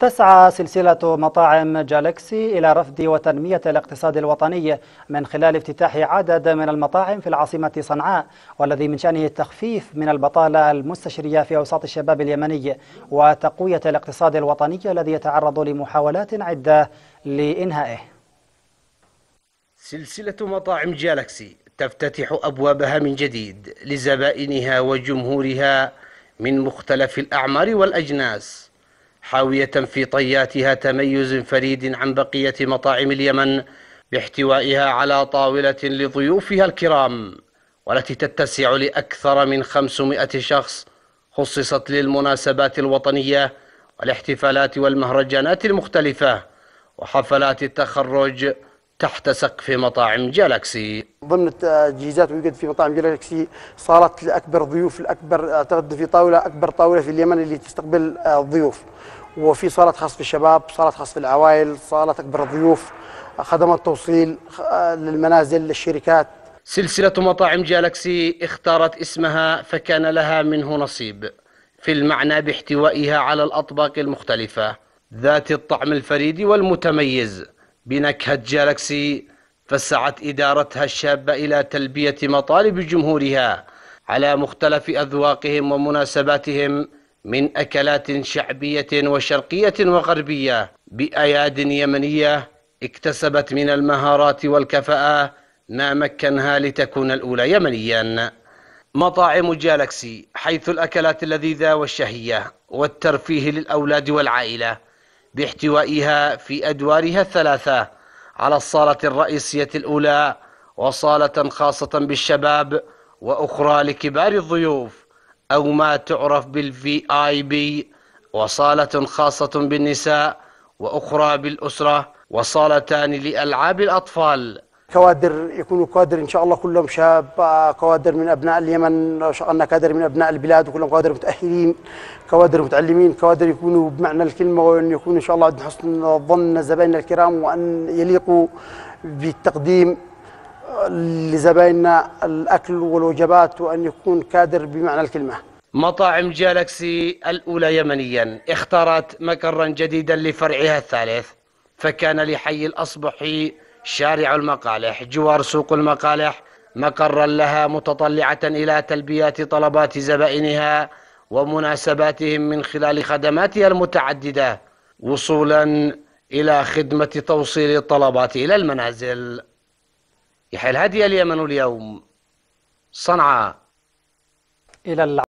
تسعى سلسلة مطاعم جالكسي إلى رفض وتنمية الاقتصاد الوطني من خلال افتتاح عدد من المطاعم في العاصمة صنعاء والذي من شأنه التخفيف من البطالة المستشرية في أوساط الشباب اليمني وتقوية الاقتصاد الوطني الذي يتعرض لمحاولات عدة لإنهائه سلسلة مطاعم جالكسي تفتتح أبوابها من جديد لزبائنها وجمهورها من مختلف الأعمار والأجناس حاوية في طياتها تميز فريد عن بقية مطاعم اليمن باحتوائها على طاولة لضيوفها الكرام والتي تتسع لأكثر من 500 شخص خصصت للمناسبات الوطنية والاحتفالات والمهرجانات المختلفة وحفلات التخرج تحت سقف مطاعم جالاكسي ضمن التجهيزات يوجد في مطاعم جالاكسي صارت لأكبر ضيوف الأكبر تغدى في طاولة أكبر طاولة في اليمن اللي تستقبل آه، الضيوف وفي صالات خاصة بالشباب صالات خاصة بالعوائل صالات أكبر الضيوف خدمات توصيل للمنازل للشركات سلسلة مطاعم جالكسي اختارت اسمها فكان لها منه نصيب في المعنى باحتوائها على الأطباق المختلفة ذات الطعم الفريد والمتميز بنكهة جالكسي فسعت إدارتها الشابة إلى تلبية مطالب جمهورها على مختلف أذواقهم ومناسباتهم من أكلات شعبية وشرقية وغربية بأياد يمنية اكتسبت من المهارات والكفاءة ما مكنها لتكون الأولى يمنيا مطاعم جالكسي حيث الأكلات اللذيذة والشهية والترفيه للأولاد والعائلة باحتوائها في أدوارها الثلاثة على الصالة الرئيسية الأولى وصالة خاصة بالشباب وأخرى لكبار الضيوف أو ما تعرف بالفي آي بي وصالة خاصة بالنساء وأخرى بالأسرة وصالتان لألعاب الأطفال كوادر يكونوا كوادر ان شاء الله كلهم شاب كوادر من ابناء اليمن شغلنا كادر من ابناء البلاد وكلهم كوادر متاهلين كوادر متعلمين كوادر يكونوا بمعنى الكلمه وان يكونوا ان شاء الله عندنا حسن ظن زبائننا الكرام وان يليقوا بالتقديم لزبائننا الأكل والوجبات وأن يكون كادر بمعنى الكلمة مطاعم جالكسي الأولى يمنيا اختارت مقرا جديدا لفرعها الثالث فكان لحي الأصبحي شارع المقالح جوار سوق المقالح مقرا لها متطلعة إلى تلبيات طلبات زبائنها ومناسباتهم من خلال خدماتها المتعددة وصولا إلى خدمة توصيل الطلبات إلى المنازل يحيى الهادي اليمن اليوم صنعاء إلى العالم